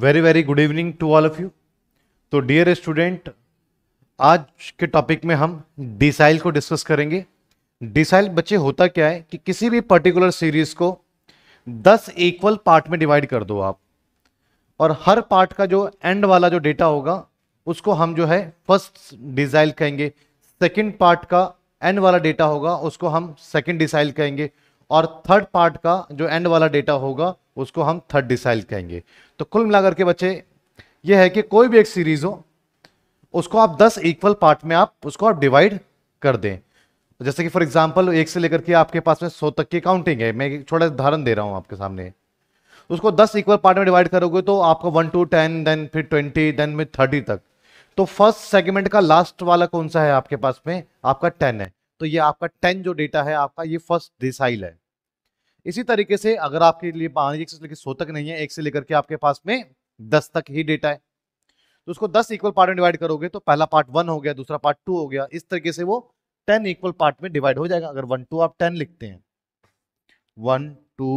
Very very good evening to all of you तो dear student आज के topic में हम डिसाइल को डिस्कस करेंगे डिसाइल बच्चे होता क्या है कि किसी भी पर्टिकुलर सीरीज को 10 इक्वल पार्ट में डिवाइड कर दो आप और हर पार्ट का जो एंड वाला जो डेटा होगा उसको हम जो है फर्स्ट डिसाइल कहेंगे सेकेंड पार्ट का एंड वाला डेटा होगा उसको हम सेकेंड डिसाइल कहेंगे और थर्ड पार्ट का जो एंड वाला डेटा होगा उसको हम थर्ड डिसाइल कहेंगे तो कुल मिलाकर के बच्चे ये है कि कोई भी एक सीरीज हो उसको आप 10 इक्वल पार्ट में आप उसको आप डिवाइड कर दें जैसे कि फॉर एग्जाम्पल एक से लेकर के आपके पास में सौ तक की काउंटिंग है मैं एक छोटा उदाहरण दे रहा हूँ आपके सामने उसको दस इक्वल पार्ट में डिवाइड करोगे तो आपका वन टू टेन देन फिर ट्वेंटी देन में थर्टी तक तो फर्स्ट सेगमेंट का लास्ट वाला कौन सा है आपके पास में आपका टेन है तो ये आपका टेन जो डेटा है आपका ये फर्स्ट डिसाइल है इसी तरीके से अगर आपके लिए एक से लेकर सौ तक नहीं है एक से लेकर के आपके पास में दस तक ही डेटा है तो उसको दस इक्वल पार्ट में डिवाइड करोगे तो पहला पार्ट वन हो गया दूसरा पार्ट टू हो गया इस तरीके से वो टेन इक्वल पार्ट में डिवाइड हो जाएगा अगर वन टू आप टेन लिखते हैं one two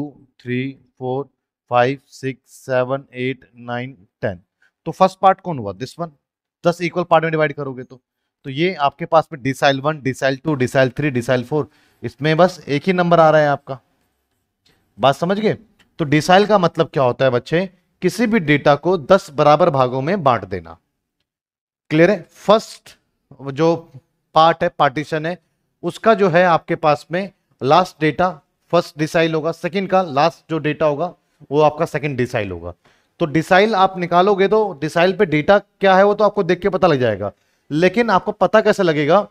three four five six seven eight nine ten तो फर्स्ट पार्ट कौन हुआ दिस वन दस इक्वल पार्ट में डिवाइड करोगे तो तो ये आपके पास में decile one decile two decile three decile four इसमें बस एक ही नंबर आ रहा है आपका बात समझ गए तो डिसाइल का मतलब क्या होता है बच्चे किसी भी डेटा को 10 बराबर भागों में बांट देना क्लियर है फर्स्ट जो पार्ट है पार्टीशन है उसका जो है आपके पास में लास्ट डेटा फर्स्ट डिसाइल होगा सेकंड का लास्ट जो डेटा होगा वो आपका सेकंड डिसाइल होगा तो डिसाइल आप निकालोगे तो डिसाइल पे डेटा क्या है वो तो आपको देख के पता लग जाएगा लेकिन आपको पता कैसे लगेगा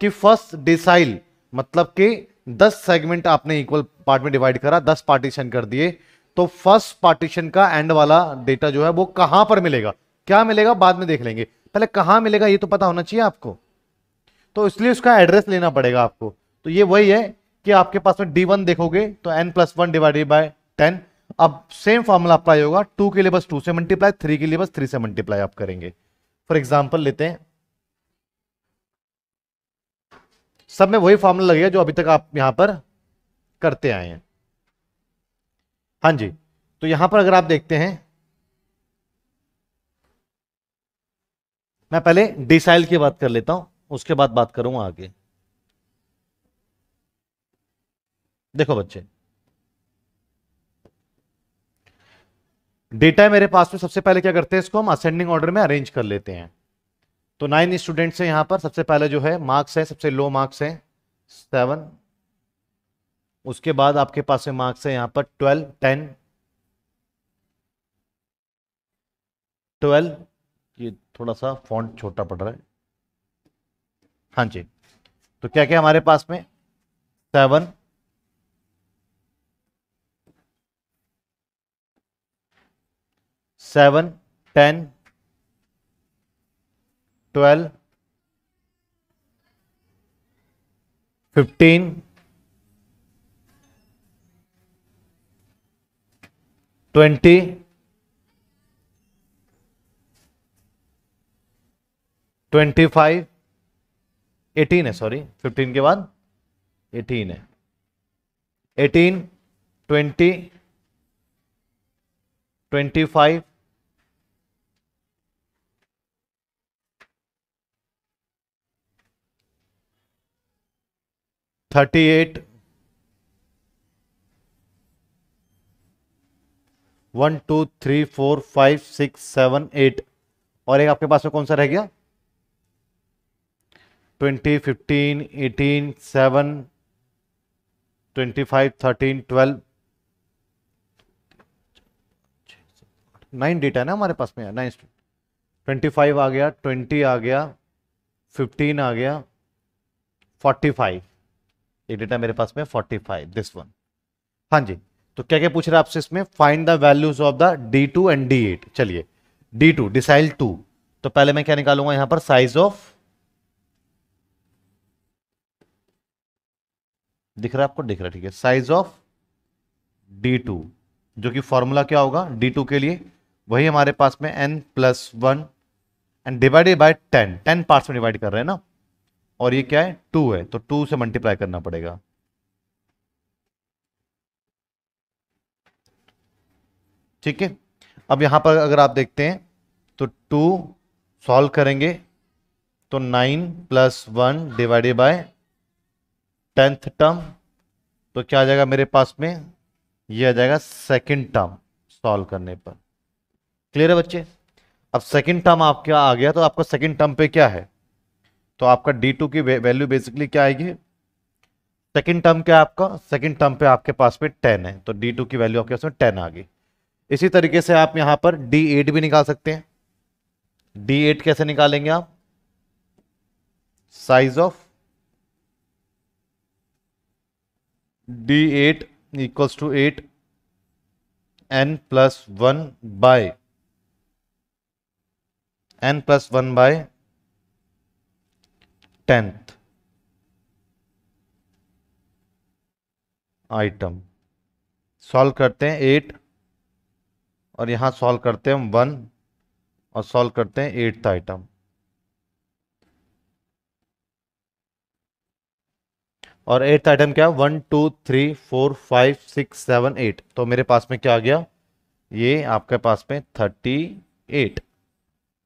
कि फर्स्ट डिसाइल मतलब कि दस सेगमेंट आपने इक्वल पार्ट में डिवाइड करा दस पार्टीशन कर दिए तो फर्स्ट पार्टीशन का एंड वाला डेटा जो है वो कहां पर मिलेगा क्या मिलेगा बाद में देख लेंगे पहले कहां मिलेगा ये तो पता होना चाहिए आपको तो इसलिए उसका एड्रेस लेना पड़ेगा आपको तो ये वही है कि आपके पास में डी वन देखोगे तो N plus one divided by ten अब सेम फॉर्मूला अप्लाई होगा टू के लिए बस टू से मल्टीप्लाई थ्री के लिए बस थ्री से मल्टीप्लाई आप करेंगे फॉर एग्जाम्पल लेते हैं सब में वही फॉर्मूला लगेगा जो अभी तक आप यहां पर करते आए हैं हां जी तो यहां पर अगर आप देखते हैं मैं पहले डिसाइल की बात कर लेता हूं उसके बाद बात करूंगा आगे देखो बच्चे डेटा मेरे पास में सबसे पहले क्या करते हैं इसको हम असेंडिंग ऑर्डर में अरेंज कर लेते हैं तो नाइन स्टूडेंट्स हैं यहां पर सबसे पहले जो है मार्क्स है सबसे लो मार्क्स है सेवन उसके बाद आपके पास में मार्क्स है यहां पर ट्वेल्व टेन ट्वेल्व ये थोड़ा सा फॉन्ट छोटा पड़ रहा है हाँ जी तो क्या क्या हमारे पास में seven seven ten twelve fifteen twenty twenty five eighteen है सॉरी फिफ्टीन के बाद एटीन है eighteen twenty twenty five thirty eight one two three four five six seven eight और एक आपके पास में कौन सा रह गया twenty fifteen eighteen seven twenty five thirteen twelve nine data है ना हमारे पास में नाइन ट्वेंटी फाइव आ गया ट्वेंटी आ गया फिफ्टीन आ गया फोर्टी फाइव ये डेटा मेरे पास में 45 दिस वन हाँ जी तो क्या क्या पूछ रहा है आपसे इसमें find the values of the D two and D eight चलिए डी टू डिसाइल टू तो पहले मैं क्या निकालूंगा यहां पर साइज ऑफ दिख रहा है आपको दिख रहा है ठीक है साइज ऑफ डी टू जो कि फॉर्मूला क्या होगा डी टू के लिए वही हमारे पास में N plus one and divided by ten ten parts में डिवाइड कर रहे हैं ना और ये क्या है टू है तो टू से मल्टीप्लाई करना पड़ेगा ठीक है अब यहां पर अगर आप देखते हैं तो टू सॉल्व करेंगे तो nine plus one divided by tenth term तो क्या आ जाएगा मेरे पास में ये आ जाएगा सेकंड टर्म सॉल्व करने पर क्लियर है बच्चे अब सेकंड टर्म आपका आ गया तो आपका सेकंड टर्म पे क्या है तो आपका डी टू की वैल्यू बेसिकली क्या आएगी सेकेंड टर्म क्या आपका सेकेंड टर्म पे आपके पास में टेन है तो डी टू की वैल्यू आपके पास में टेन आ गई इसी तरीके से आप यहां पर डी एट भी निकाल सकते हैं डी एट कैसे निकालेंगे आप size of D eight equals to eight N plus one by N plus one by tenth item solve करते हैं एट और यहां सॉल्व करते हैं वन और सॉल्व करते हैं एट्थ आइटम और एट्थ आइटम क्या one two three four five six seven eight तो मेरे पास में क्या आ गया ये आपके पास में थर्टी एट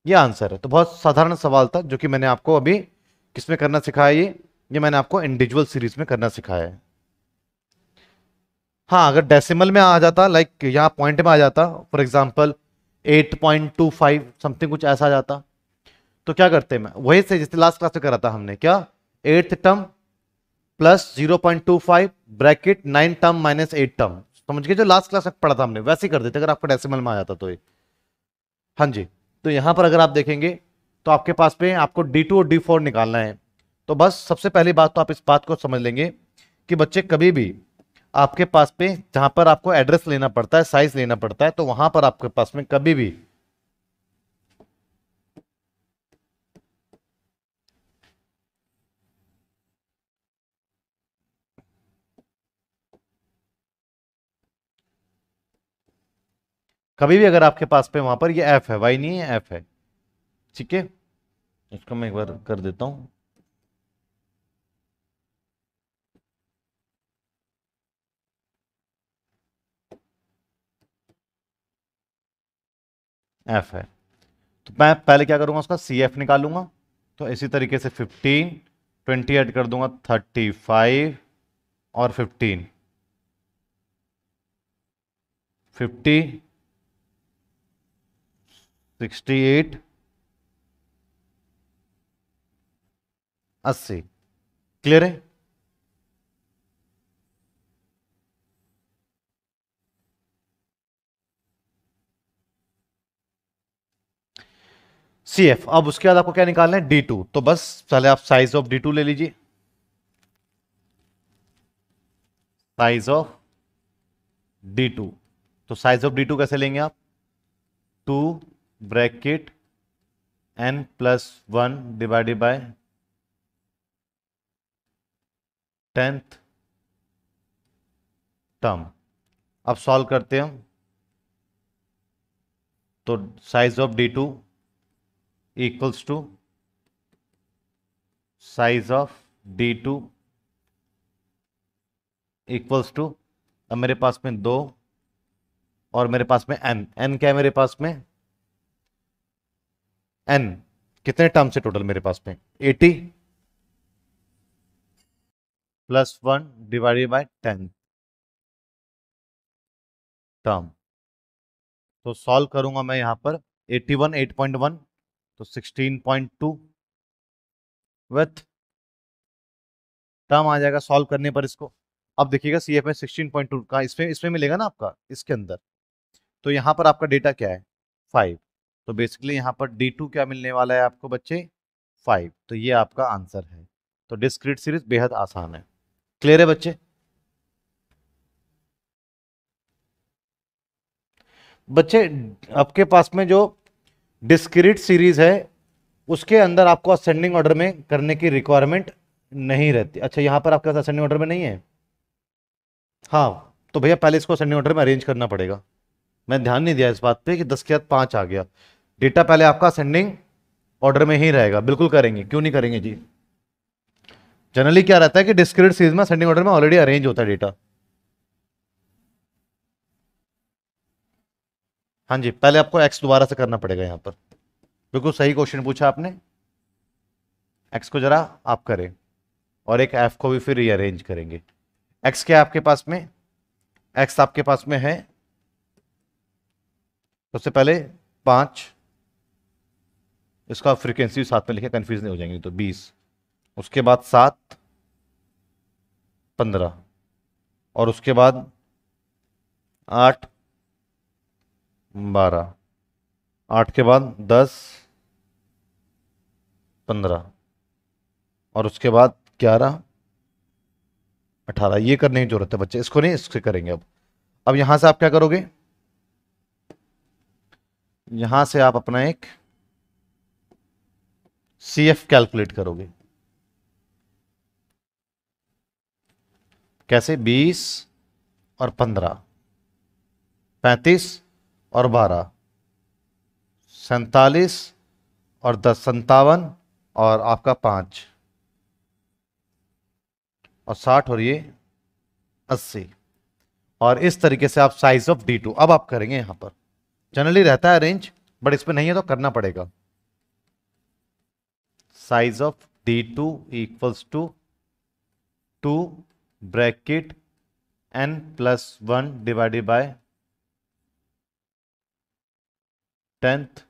ये आंसर है तो बहुत साधारण सवाल था जो कि मैंने आपको अभी किसमें करना सिखाया ये ये मैंने आपको इंडिविजुअल सीरीज में करना सिखाया है हाँ अगर डेसिमल में आ जाता लाइक यहाँ पॉइंट में आ जाता फॉर एग्जाम्पल 8.25 समथिंग कुछ ऐसा आ जाता तो क्या करते मैं वही से जिससे लास्ट क्लास में करा था हमने क्या eighth term plus 0.25 bracket nine term minus eight term समझ गए जो लास्ट क्लास में पढ़ा था हमने वैसे ही कर देते अगर आपको डेसिमल में आ जाता तो ये हाँ जी तो यहाँ पर अगर आप देखेंगे तो आपके पास में आपको डी टू और डी फोर निकालना है तो बस सबसे पहली बात तो आप इस बात को समझ लेंगे कि बच्चे कभी भी आपके पास पे जहां पर आपको एड्रेस लेना पड़ता है साइज लेना पड़ता है तो वहां पर आपके पास में कभी भी कभी भी अगर आपके पास पे वहां पर ये एफ है वाई नहीं है एफ है ठीक है इसको मैं एक बार कर देता हूं एफ है तो मैं पहले क्या करूंगा उसका सी एफ निकालूंगा तो इसी तरीके से फिफ्टीन ट्वेंटी ऐड कर दूंगा थर्टी फाइव और फिफ्टीन फिफ्टी सिक्सटी एट अस्सी क्लियर है सी एफ अब उसके बाद आपको क्या निकालना है डी टू तो बस पहले आप साइज ऑफ डी टू ले लीजिए साइज ऑफ डी टू तो साइज ऑफ डी टू कैसे लेंगे आप two bracket N plus one divided by tenth term अब सॉल्व करते हैं तो size of D two equals to size of D two equals to अब मेरे पास में दो और मेरे पास में एन एन क्या है मेरे पास में एन कितने टर्म्स है टोटल मेरे पास में eighty plus one divided by tenth term तो सॉल्व करूंगा मैं यहां पर 81 8.1 तो 16.2 विथ टर्म आ जाएगा सॉल्व करने पर इसको अब देखिएगा सी एफ में सिक्सटीन पॉइंट टू का इसमें इसमें मिलेगा ना आपका इसके अंदर तो यहाँ पर आपका डेटा क्या है फाइव तो बेसिकली यहाँ पर डी टू क्या मिलने वाला है आपको बच्चे फाइव तो ये आपका आंसर है तो डिस्क्रीट सीरीज बेहद आसान है क्लियर है बच्चे बच्चे आपके पास में जो डिस्क्रिट सीरीज है उसके अंदर आपको असेंडिंग ऑर्डर में करने की रिक्वायरमेंट नहीं रहती अच्छा यहाँ पर आपके पास असेंडिंग ऑर्डर में नहीं है हाँ तो भैया पहले इसको असेंडिंग ऑर्डर में अरेंज करना पड़ेगा मैं ध्यान नहीं दिया इस बात पे कि दस के बाद पाँच आ गया डेटा पहले आपका असेंडिंग ऑर्डर में ही रहेगा बिल्कुल करेंगे क्यों नहीं करेंगे जी जनरली क्या रहता है कि डिस्क्रिट सीरीज में सेंडिंग ऑर्डर में ऑलरेडी अरेंज होता है डेटा हाँ जी पहले आपको एक्स दोबारा से करना पड़ेगा यहाँ पर बिल्कुल सही क्वेश्चन पूछा आपने एक्स को जरा आप करें और एक एफ को भी फिर रीअरेंज करेंगे एक्स क्या आपके पास में एक्स आपके पास में है सबसे पहले पाँच इसका फ्रीक्वेंसी साथ में लिखे कन्फ्यूज नहीं हो जाएंगे तो बीस उसके बाद सात पंद्रह और उसके बाद आठ बारह आठ के बाद दस पंद्रह और उसके बाद ग्यारह अठारह ये करने की जरूरत है बच्चे इसको नहीं इसके करेंगे अब अब यहां से आप क्या करोगे यहां से आप अपना एक सी एफ कैलकुलेट करोगे कैसे बीस और पंद्रह पैंतीस और बारह सैतालीस और दस संतावन और आपका पाँच और साठ और ये अस्सी और इस तरीके से आप साइज ऑफ डी टू अब आप करेंगे यहाँ पर जनरली रहता है रेंज बट इसमें नहीं है तो करना पड़ेगा size of D two equals to two bracket N plus one divided by tenth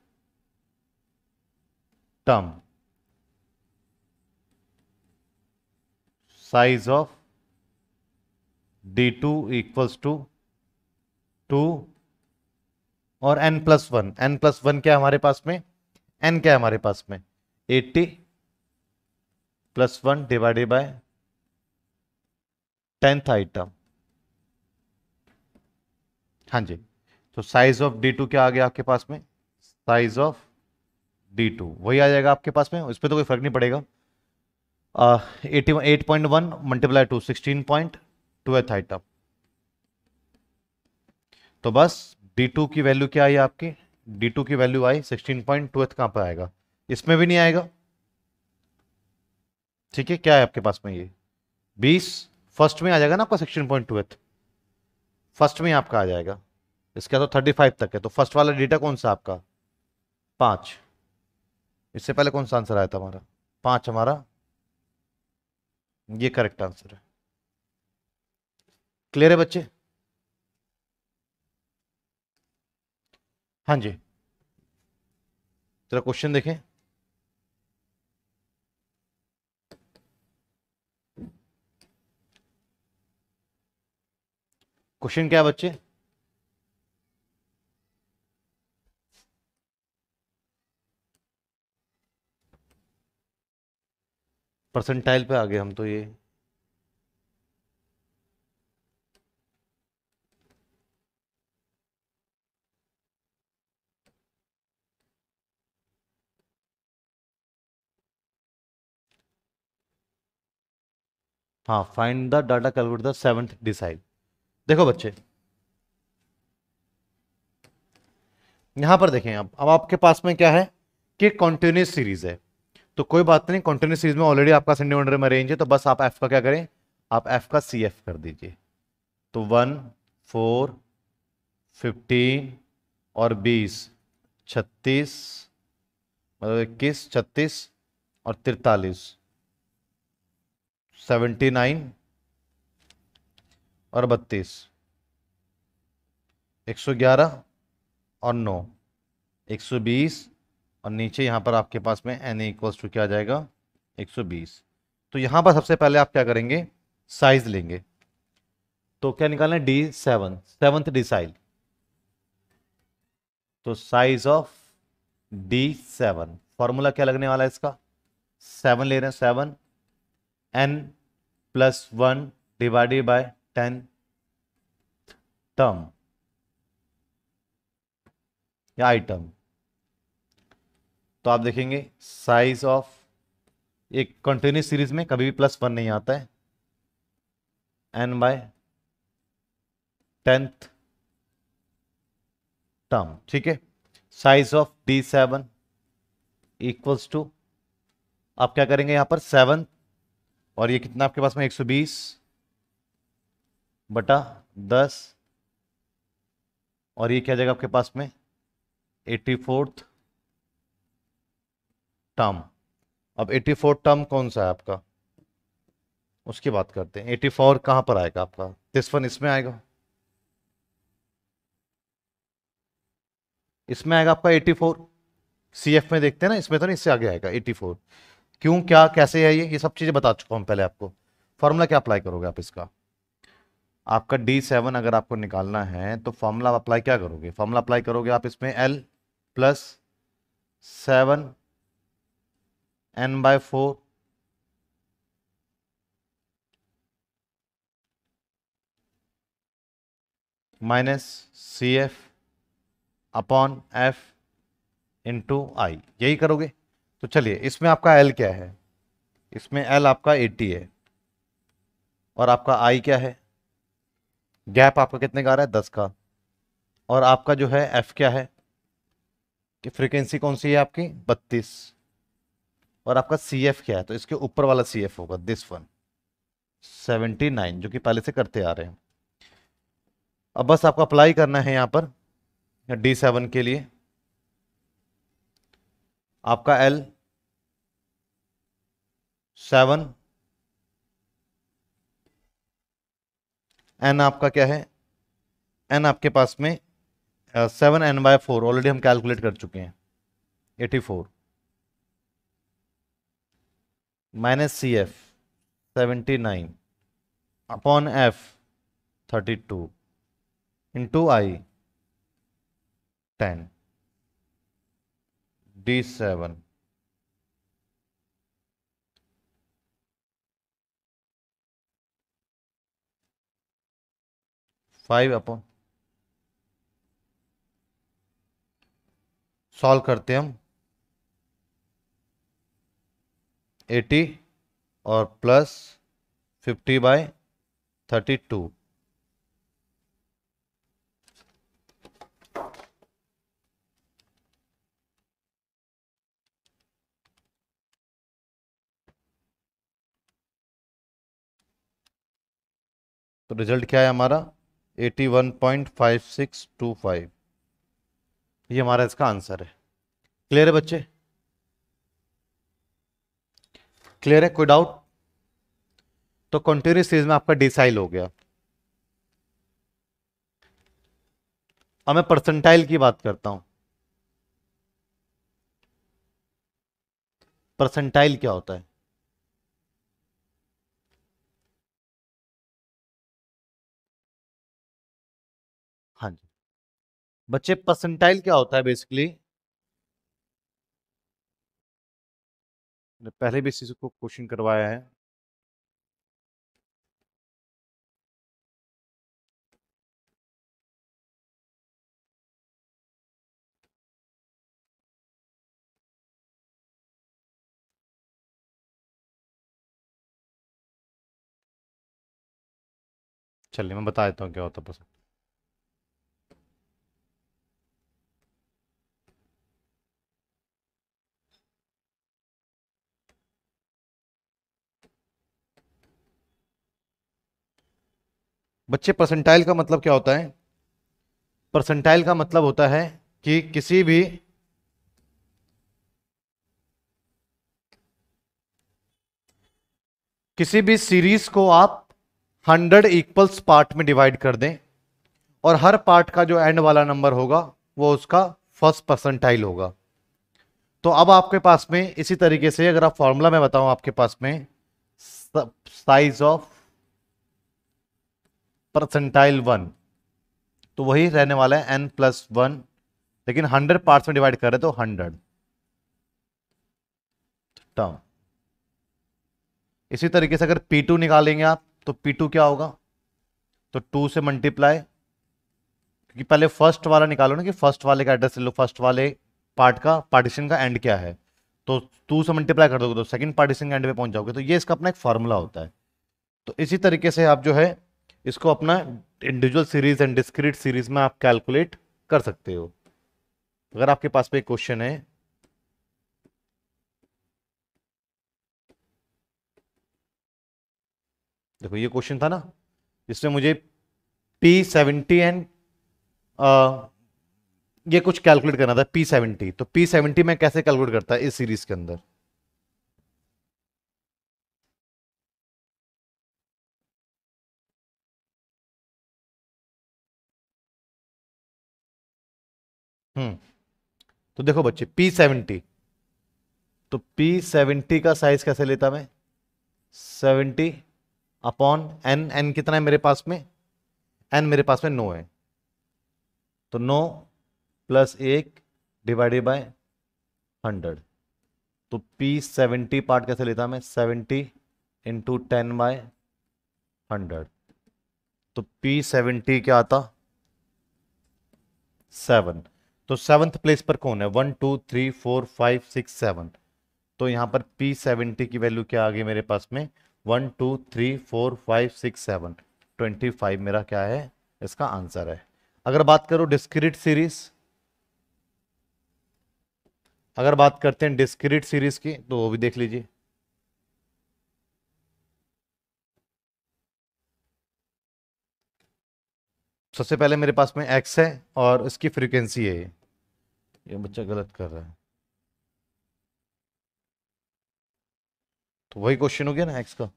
term size of D two equals to two और N plus one N plus one क्या हमारे पास में एन क्या हमारे पास में eighty plus one divided by tenth item हाँ जी तो साइज ऑफ डी टू क्या आ गया आपके पास में साइज ऑफ डी टू वही आ जाएगा आपके पास में इस पर तो कोई फर्क नहीं पड़ेगा eighty eight point one multiply two sixteen point twelfth item तो बस डी टू की वैल्यू क्या आई आपकी डी टू की वैल्यू आई सिक्सटीन पॉइंट ट्वेल्थ कहां पर आएगा इसमें भी नहीं आएगा ठीक है क्या है आपके पास में ये बीस फर्स्ट में आ जाएगा ना आपका सेक्शन पॉइंट ट्वेल्थ फर्स्ट में आपका आ जाएगा इसका तो थर्टी फाइव तक है तो फर्स्ट वाला डेटा कौन सा आपका पाँच इससे पहले कौन सा आंसर आया था हमारा पाँच हमारा ये करेक्ट आंसर है क्लियर है बच्चे हाँ जी जरा क्वेश्चन देखें क्वेश्चन क्या है बच्चे परसेंटाइल पे आ गए हम तो ये हाँ find the data calculate the seventh decile देखो बच्चे यहां पर देखें आप अब आपके पास में क्या है कि कॉन्टिन्यूस सीरीज है तो कोई बात नहीं कॉन्टिन्यूस सीरीज में ऑलरेडी आपका संडे में रेंज है तो बस आप एफ का क्या करें आप एफ का सी एफ कर दीजिए तो वन फोर फिफ्टीन और बीस छत्तीस मतलब इक्कीस छत्तीस और तिरतालीस सेवेंटी नाइन और बत्तीस एक सौ ग्यारह और नौ एक सौ बीस और नीचे यहाँ पर आपके पास में एन इक्वल्स टू क्या आ जाएगा एक सौ बीस तो यहाँ पर सबसे पहले आप क्या करेंगे साइज लेंगे तो क्या निकालना है डी सेवन सेवंथ डिसाइल तो size of D seven formula क्या लगने वाला है इसका सेवन ले रहे हैं seven N plus one divided by ten term या आइटम तो आप देखेंगे साइज ऑफ एक कंटिन्यूस सीरीज में कभी भी प्लस वन नहीं आता है एन बाय टेंथ टर्म ठीक है size of D seven equals to आप क्या करेंगे यहां पर सेवन और ये कितना आपके पास में एक सौ बीस बटा दस और ये क्या जाएगा आपके पास में एट्टी फोर्थ टर्म अब एट्टी फोर्थ टर्म कौन सा है आपका उसकी बात करते हैं एटी फोर कहाँ पर आएगा आपका तिस्फन इसमें आएगा इसमें आएगा आपका एटी फोर सी एफ में देखते हैं ना इसमें तो नहीं इससे आगे आएगा एटी फोर क्यों क्या कैसे है ये ये सब चीज़ें बता चुका हूँ पहले आपको फॉर्मूला क्या अप्लाई करोगे आप इसका आपका डी सेवन अगर आपको निकालना है तो फॉर्मूला अप्लाई क्या करोगे फॉर्मूला अप्लाई करोगे आप इसमें L plus seven N by four minus C F upon F into I यही करोगे तो चलिए इसमें आपका एल क्या है इसमें एल आपका एटी है और आपका आई क्या है गैप आपका कितने का आ रहा है दस का और आपका जो है एफ क्या है कि फ्रीक्वेंसी कौन सी है आपकी बत्तीस और आपका सी एफ क्या है तो इसके ऊपर वाला सी एफ होगा दिस वन सेवेंटी नाइन जो कि पहले से करते आ रहे हैं अब बस आपको अप्लाई करना है यहाँ पर डी सेवन के लिए आपका एल सेवन एन आपका क्या है एन आपके पास में seven N by four already हम कैलकुलेट कर चुके हैं eighty four minus C F seventy nine upon F thirty two into I ten D seven five upon solve करते हम एटी और plus fifty by thirty two तो result क्या है हमारा 81.5625 ये हमारा इसका आंसर है क्लियर है बच्चे क्लियर है कोई डाउट तो कंटिन्यू सीरीज में आपका डिसाइल हो गया अब मैं परसेंटाइल की बात करता हूं परसेंटाइल क्या होता है बच्चे परसेंटाइल क्या होता है बेसिकली पहले भी इस को क्वेश्चन करवाया है चलिए मैं बता देता हूँ क्या होता है बच्चे परसेंटाइल का मतलब क्या होता है परसेंटाइल का मतलब होता है कि किसी भी किसी भी सीरीज को आप 100 इक्वल्स पार्ट में डिवाइड कर दें और हर पार्ट का जो एंड वाला नंबर होगा वो उसका फर्स्ट परसेंटाइल होगा तो अब आपके पास में इसी तरीके से अगर आप फॉर्मूला में बताऊं आपके पास में साइज ऑफ परसेंटाइल वन तो वही रहने वाला है एन प्लस वन लेकिन हंड्रेड पार्ट्स में डिवाइड रहे तो हंड्रेड टर्म इसी तरीके से अगर पी टू निकालेंगे आप तो पी टू क्या होगा तो टू से मल्टीप्लाई क्योंकि पहले फर्स्ट वाला निकालो ना कि फर्स्ट वाले का एड्रेस लो फर्स्ट वाले पार्ट का पार्टीशन का एंड क्या है तो टू से मल्टीप्लाई कर दोगे तो सेकंड पार्टीशन के एंड पे पहुंच जाओगे तो ये इसका अपना एक फॉर्मूला होता है तो इसी तरीके से आप जो है इसको अपना individual series and discrete series में आप कैलकुलेट कर सकते हो अगर आपके पास पे क्वेश्चन है देखो ये क्वेश्चन था ना जिसमें मुझे पी सेवेंटी एंड ये कुछ कैलकुलेट करना था पी सेवेंटी तो पी सेवेंटी मैं कैसे कैलकुलेट करता है इस सीरीज के अंदर हम्म। तो देखो बच्चे पी सेवेंटी तो पी सेवेंटी का साइज कैसे लेता मैं सेवेंटी अपॉन एन एन कितना है मेरे पास में एन मेरे पास में नो है तो नो प्लस एक डिवाइडेड बाय हंड्रेड तो पी सेवेंटी पार्ट कैसे लेता मैं seventy into ten by hundred तो पी सेवेंटी क्या आता सेवन तो सेवंथ प्लेस पर कौन है one two three four five six seven तो यहां पर पी सेवेंटी की वैल्यू क्या आ गई मेरे पास में one two three four five six seven twenty five मेरा क्या है इसका आंसर है अगर बात करो डिस्क्रिट सीरीज अगर बात करते हैं डिस्क्रिट सीरीज की तो वो भी देख लीजिए सबसे पहले मेरे पास में एक्स है और इसकी फ्रीक्वेंसी है ये बच्चा गलत कर रहा है तो वही क्वेश्चन हो गया ना एक्स का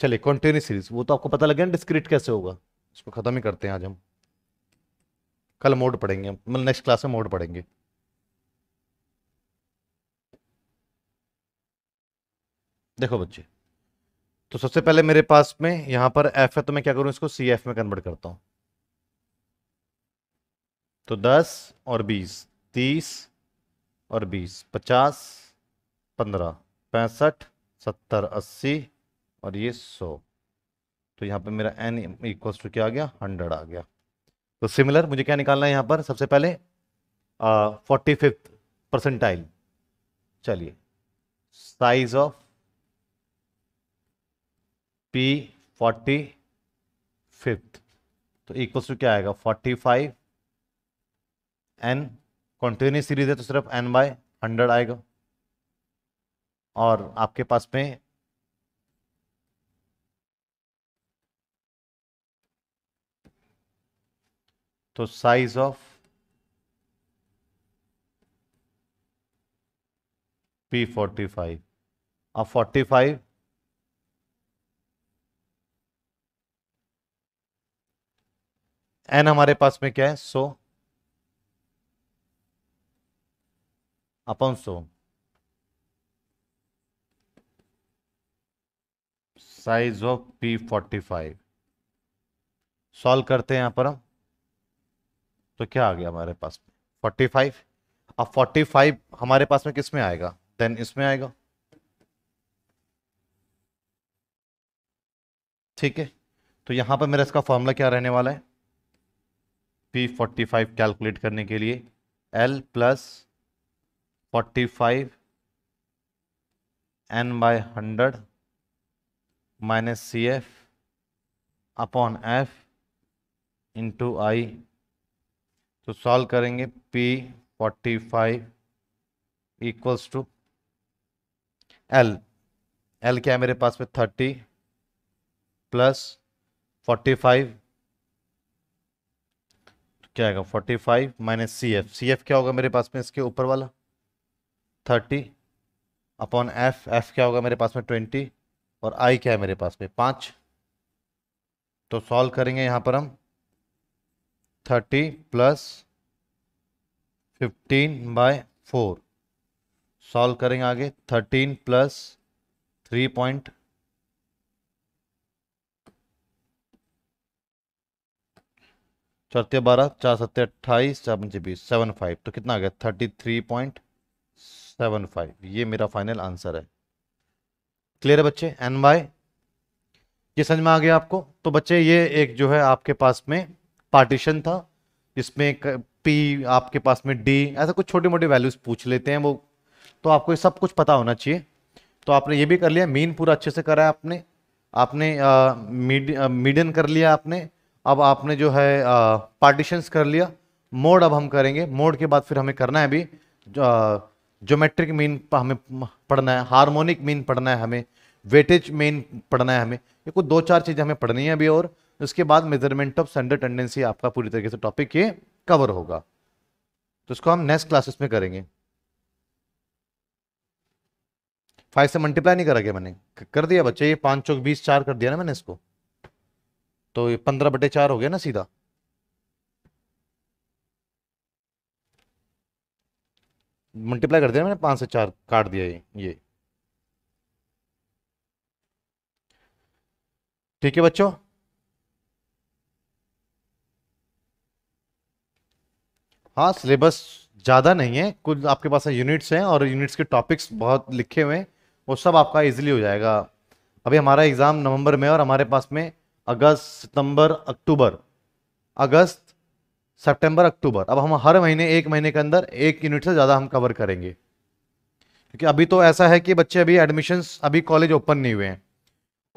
चलिए कॉन्टेन्यू सीरीज वो तो आपको पता लग गया डिस्क्रिट कैसे होगा इसको खत्म ही करते हैं आज हम कल मोड पढ़ेंगे मतलब नेक्स्ट क्लास में मोड पढ़ेंगे देखो बच्चे तो सबसे पहले मेरे पास में यहां पर एफ है तो मैं क्या करूं इसको सी एफ में कन्वर्ट करता हूं तो दस और बीस तीस और बीस पचास पंद्रह पैंसठ सत्तर अस्सी और ये सौ तो यहाँ पे मेरा एन इक्वल्स टू क्या आ गया हंड्रेड आ गया तो सिमिलर मुझे क्या निकालना है यहाँ पर सबसे पहले फोर्टी फिफ्थ परसेंटाइल चलिए size of P forty fifth तो इक्वल टू क्या आएगा forty five N continue series है तो सिर्फ एन बाय हंड्रेड आएगा और आपके पास में तो size of P forty five अब फोर्टी फाइव एन हमारे पास में क्या है सो अपॉन सो size of P forty five solve करते हैं यहां पर हम तो क्या आ गया हमारे पास में फोर्टी फाइव अब फोर्टी फाइव हमारे पास में किस में आएगा देन इसमें आएगा ठीक है तो यहां पर मेरा इसका फॉर्मूला क्या रहने वाला है पी फोर्टी फाइव कैलकुलेट करने के लिए L plus forty five N by hundred minus C F upon F into I तो सॉल्व करेंगे P forty five equals to L L क्या है मेरे पास में थर्टी प्लस फोर्टी फाइव क्या आएगा forty five minus C F C F क्या होगा मेरे पास में इसके ऊपर वाला थर्टी अपॉन एफ एफ क्या होगा मेरे पास में ट्वेंटी और आई क्या है मेरे पास में पाँच तो सॉल्व करेंगे यहाँ पर हम thirty plus fifteen by four solve करेंगे आगे थर्टीन प्लस थ्री पॉइंट चौथे बारह चार सत्तर अट्ठाईस सेवन पंच बीस सेवन फाइव तो कितना आ गया thirty three point seven five ये मेरा फाइनल आंसर है क्लियर है बच्चे एन वाई ये समझ में आ गया आपको तो बच्चे ये एक जो है आपके पास में पार्टीशन था जिसमें पी आपके पास में डी ऐसा कुछ छोटी मोटी वैल्यूज पूछ लेते हैं वो तो आपको ये सब कुछ पता होना चाहिए तो आपने ये भी कर लिया मीन पूरा अच्छे से करा है आपने आपने मीडियन कर लिया आपने अब आपने जो है पार्टीशंस कर लिया मोड अब हम करेंगे मोड के बाद फिर हमें करना है अभी जोमेट्रिक मीन हमें पढ़ना है हार्मोनिक मीन पढ़ना है हमें वेटेज मीन पढ़ना है हमें ये कुछ दो चार चीज़ें हमें पढ़नी है अभी और उसके बाद मेजरमेंट ऑफ संडर टेंडेंसी आपका पूरी तरीके से टॉपिक ये कवर होगा तो इसको हम नेक्स्ट क्लासेस में करेंगे फाइव से मल्टीप्लाई नहीं करा गया मैंने कर दिया बच्चे ये पाँच चौक बीस चार कर दिया ना मैंने इसको तो ये पंद्रह बटे चार हो गया ना सीधा मल्टीप्लाई कर दिया मैंने पाँच से चार काट दिया ये ये ठीक है बच्चों हाँ सिलेबस ज़्यादा नहीं है कुछ आपके पास यूनिट्स हैं और यूनिट्स के टॉपिक्स बहुत लिखे हुए हैं वो सब आपका इजीली हो जाएगा अभी हमारा एग्ज़ाम नवंबर में और हमारे पास में अगस्त सितंबर अक्टूबर अगस्त सितंबर अक्टूबर अब हम हर महीने एक महीने के अंदर एक यूनिट से ज़्यादा हम कवर करेंगे क्योंकि अभी तो ऐसा है कि बच्चे अभी एडमिशन्स अभी कॉलेज ओपन नहीं हुए हैं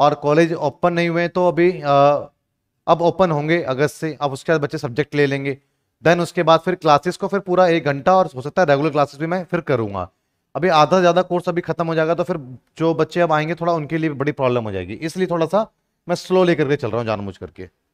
और कॉलेज ओपन नहीं हुए हैं तो अभी आ, अब ओपन होंगे अगस्त से अब उसके बाद बच्चे सब्जेक्ट ले लेंगे देन उसके बाद फिर क्लासेस को फिर पूरा एक घंटा और हो सकता है रेगुलर क्लासेस भी मैं फिर करूँगा अभी आधा ज़्यादा कोर्स अभी खत्म हो जाएगा तो फिर जो बच्चे अब आएंगे थोड़ा उनके लिए बड़ी प्रॉब्लम हो जाएगी इसलिए थोड़ा सा मैं स्लो लेकर के चल रहा हूँ जानबूझ करके